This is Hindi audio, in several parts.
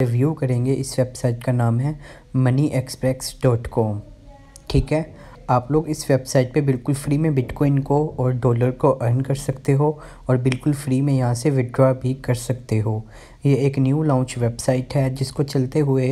रिव्यू करेंगे इस वेबसाइट का नाम है मनी एक्सप्रेस डॉट कॉम ठीक है आप लोग इस वेबसाइट पे बिल्कुल फ्री में बिटकॉइन को और डॉलर को अर्न कर सकते हो और बिल्कुल फ्री में यहाँ से विड्रॉ भी कर सकते हो ये एक न्यू लॉन्च वेबसाइट है जिसको चलते हुए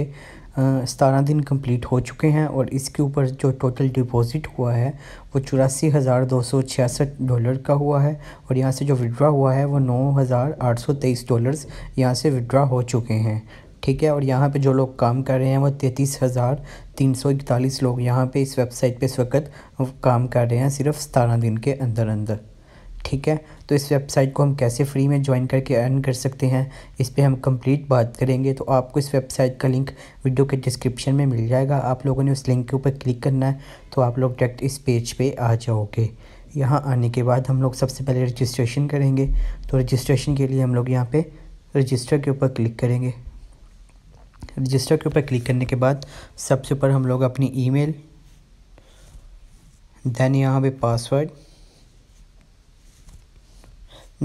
सतारह दिन कंप्लीट हो चुके हैं और इसके ऊपर जो टोटल डिपॉजिट हुआ है वो चौरासी हज़ार दो सौ छियासठ डॉलर का हुआ है और यहाँ से जो विड्रा हुआ है वो नौ हज़ार आठ सौ तेईस डॉलर्स यहाँ से विड्रा हो चुके हैं ठीक है और यहाँ पे जो लोग काम कर रहे हैं वो तैंतीस हज़ार तीन सौ इकतालीस लोग यहाँ पे इस वेबसाइट पे इस वक्त काम कर रहे हैं सिर्फ सतारह दिन के अंदर अंदर ठीक है तो इस वेबसाइट को हम कैसे फ्री में ज्वाइन करके अर्न कर सकते हैं इस पर हम कंप्लीट बात करेंगे तो आपको इस वेबसाइट का लिंक वीडियो के डिस्क्रिप्शन में मिल जाएगा आप लोगों ने उस लिंक के ऊपर क्लिक करना है तो आप लोग डायरेक्ट इस पेज पे आ जाओगे यहाँ आने के बाद हम लोग सबसे पहले रजिस्ट्रेशन करेंगे तो रजिस्ट्रेशन के लिए हम लोग यहाँ पर रजिस्टर के ऊपर क्लिक करेंगे रजिस्टर के ऊपर क्लिक करने के बाद सबसे ऊपर हम लोग अपनी ईमेल देन यहाँ पे पासवर्ड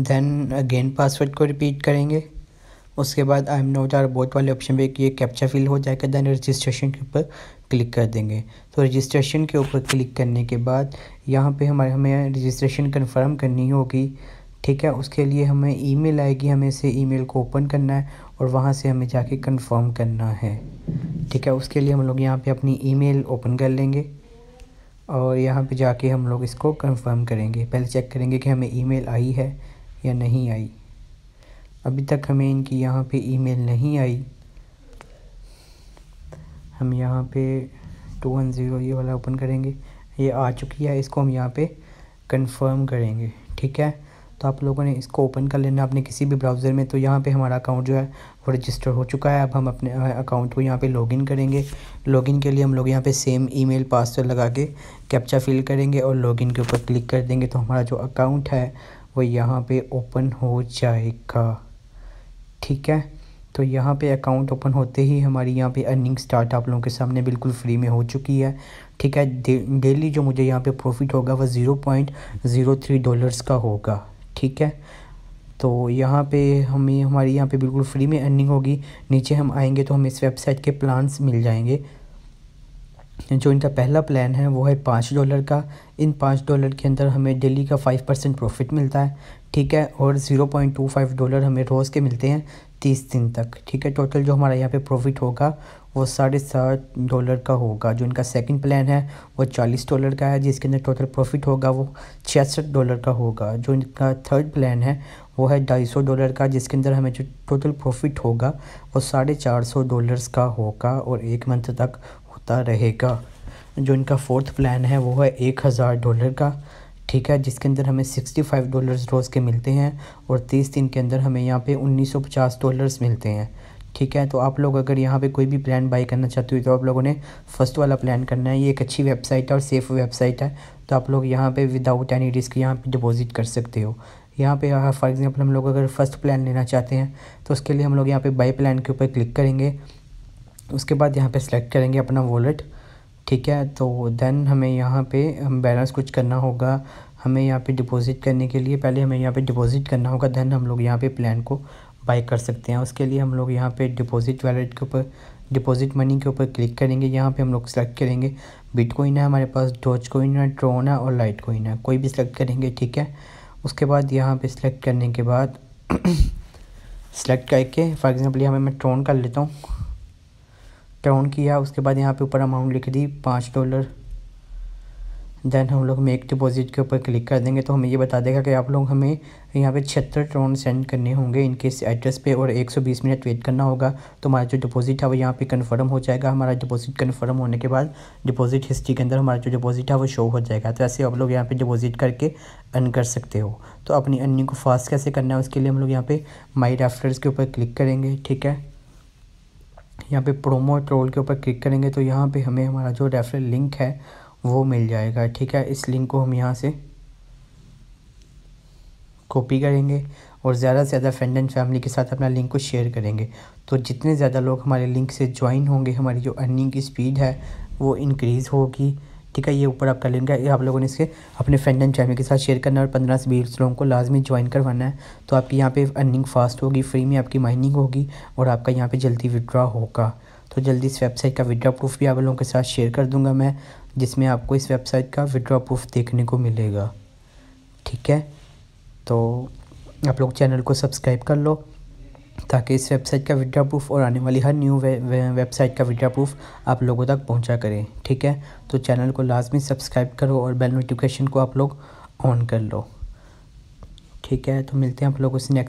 देन अगेन पासवर्ड को रिपीट करेंगे उसके बाद I am not robot वाले ऑप्शन पे ये कैप्चा फिल हो जाएगा देन रजिस्ट्रेशन के ऊपर क्लिक कर देंगे तो रजिस्ट्रेशन के ऊपर क्लिक करने के बाद यहाँ पे हमारे हमें रजिस्ट्रेशन कंफर्म करनी होगी ठीक है उसके लिए हमें ईमेल आएगी हमें इसे ईमेल को ओपन करना है और वहाँ से हमें जाके कंफर्म करना है ठीक है उसके लिए हम लोग यहाँ पे अपनी ईमेल ओपन कर लेंगे और यहाँ पे जाके हम लोग इसको कंफर्म करेंगे पहले चेक करेंगे कि हमें ईमेल आई है या नहीं आई अभी तक हमें इनकी यहाँ पे ईमेल नहीं आई हम यहाँ पे टू वन ज़ीरो ये वाला ओपन करेंगे ये आ चुकी है इसको हम यहाँ पे कंफर्म करेंगे ठीक है तो आप लोगों ने इसको ओपन कर लेना अपने किसी भी ब्राउज़र में तो यहाँ पे हमारा अकाउंट जो है वो रजिस्टर हो चुका है अब हम अपने अकाउंट को यहाँ पे लॉगिन करेंगे लॉगिन के लिए हम लोग यहाँ पे सेम ईमेल पासवर्ड लगा के कैप्चा फिल करेंगे और लॉगिन के ऊपर क्लिक कर देंगे तो हमारा जो अकाउंट है वो यहाँ पर ओपन हो जाएगा ठीक है तो यहाँ पे अकाउंट ओपन होते ही हमारी यहाँ पे अर्निंग स्टार्ट आप लोगों के सामने बिल्कुल फ्री में हो चुकी है ठीक है डेली जो मुझे यहाँ पे प्रॉफिट होगा वह zero point zero three dollars का होगा ठीक है तो यहाँ पे हमें हमारी यहाँ पे बिल्कुल फ्री में अर्निंग होगी नीचे हम आएंगे तो हमें इस वेबसाइट के प्लान्स मिल जाएंगे जो इनका पहला प्लान है वो है पाँच डॉलर का इन पाँच डॉलर के अंदर हमें डेली का फाइव परसेंट प्रॉफिट मिलता है ठीक है और zero point two five dollar हमें रोज़ के मिलते हैं तीस दिन तक ठीक है टोटल जो हमारा यहाँ पे प्रॉफिट होगा वो साढ़े सात डॉलर का होगा जो इनका सेकंड प्लान है वो चालीस डॉलर का है जिसके अंदर टोटल प्रॉफिट होगा वो छियासठ डॉलर का होगा जो इनका थर्ड प्लान है वो है ढाई सौ डॉलर का जिसके अंदर हमें जो टोटल प्रॉफिट होगा वो साढ़े चार सौ डॉलर का होगा और एक मंथ तक होता रहेगा जो इनका फोर्थ प्लान है वो है एक हज़ार डॉलर का ठीक है जिसके अंदर हमें सिक्सटी फाइव डॉलर रोज़ के मिलते हैं और तीस दिन के अंदर हमें यहाँ पे उन्नीस सौ पचास डॉलर्स मिलते हैं ठीक है तो आप लोग अगर यहाँ पे कोई भी प्लान बाई करना चाहते हो तो आप लोगों ने फर्स्ट वाला प्लान करना है ये एक अच्छी वेबसाइट है और सेफ़ वेबसाइट है तो आप लोग यहाँ पे विदाउट एनी रिस्क यहाँ पे डिपॉजिट कर सकते हो यहाँ पे फॉर एग्जांपल हम लोग अगर फर्स्ट प्लान लेना चाहते हैं तो उसके लिए हम लोग यहाँ पर बाई प्लान के ऊपर क्लिक करेंगे उसके बाद यहाँ पर सेलेक्ट करेंगे अपना वॉलेट ठीक है तो देन हमें यहाँ पर बैलेंस कुछ करना होगा हमें यहाँ पर डिपॉजिट करने के लिए पहले हमें यहाँ पर डिपॉजिट करना होगा देन हम लोग यहाँ पे प्लान को बाई कर सकते हैं उसके लिए हम लोग यहाँ पे डिपॉजिट वैलेट के ऊपर डिपॉजिट मनी के ऊपर क्लिक करेंगे यहाँ पे हम लोग सेलेक्ट करेंगे बिटकॉइन है हमारे पास डॉच कोइन है ट्रोन है और लाइट कोइन है कोई भी सिलेक्ट करेंगे ठीक है उसके बाद यहाँ पे सिलेक्ट करने के बाद सेलेक्ट करके फॉर एग्ज़ाम्पल यहाँ मैं ट्रोन कर लेता हूँ ट्रोन किया उसके बाद यहाँ पे ऊपर अमाउंट लिख दी पाँच डॉलर देन हम लोग मेक डिपॉजिट के ऊपर क्लिक कर देंगे तो हमें ये बता देगा कि आप लोग हमें यहाँ पे छिहत्तर ट्रोन सेंड करने होंगे इनके इस एड्रेस पे और 120 मिनट वेट करना होगा तो हमारा जो डिपॉजिट है वो यहाँ पे कंफर्म हो जाएगा हमारा डिपॉजिट कंफर्म होने के बाद डिपॉजिट हिस्ट्री के अंदर हमारा जो डिपॉजिट है वो शो हो जाएगा तो ऐसे आप लोग यहाँ पे डिपॉजिट करके अर्न कर सकते हो तो अपनी अर्निंग को फास्ट कैसे करना है उसके लिए हम लोग यहाँ पे माई रेफरेंस के ऊपर क्लिक करेंगे ठीक है यहाँ पर प्रोमो ट्रोल के ऊपर क्लिक करेंगे तो यहाँ पर हमें हमारा जो रेफरल लिंक है वो मिल जाएगा ठीक है इस लिंक को हम यहाँ से कॉपी करेंगे और ज़्यादा से ज़्यादा फ्रेंड एंड फैमिली के साथ अपना लिंक को शेयर करेंगे तो जितने ज़्यादा लोग हमारे लिंक से ज्वाइन होंगे हमारी जो अर्निंग की स्पीड है वो इनक्रीज़ होगी ठीक है ये ऊपर आपका लिंक है आप लोगों ने इसके अपने फ्रेंड एंड फैमिली के साथ शेयर करना और पंद्रह से बीस लोगों को लाजमी ज्वाइन करवाना है तो आपकी यहाँ पे अर्निंग फास्ट होगी फ्री में आपकी माइनिंग होगी और आपका यहाँ पर जल्दी विड्रा होगा तो जल्दी इस वेबसाइट का विड्रॉ प्रूफ भी आप लोगों के साथ शेयर कर दूंगा मैं जिसमें आपको इस वेबसाइट का विड्रॉ प्रूफ देखने को मिलेगा ठीक है तो आप लोग चैनल को सब्सक्राइब कर लो ताकि इस वेबसाइट का विड्रा प्रूफ और आने वाली हर न्यू वे, वे, वेबसाइट का विड्रा प्रूफ आप लोगों तक पहुँचा करें ठीक है तो चैनल को लाजमी सब्सक्राइब करो और बेल नोटिफिकेशन को आप लोग ऑन कर लो ठीक है तो मिलते हैं आप लोगों से नेक्स्ट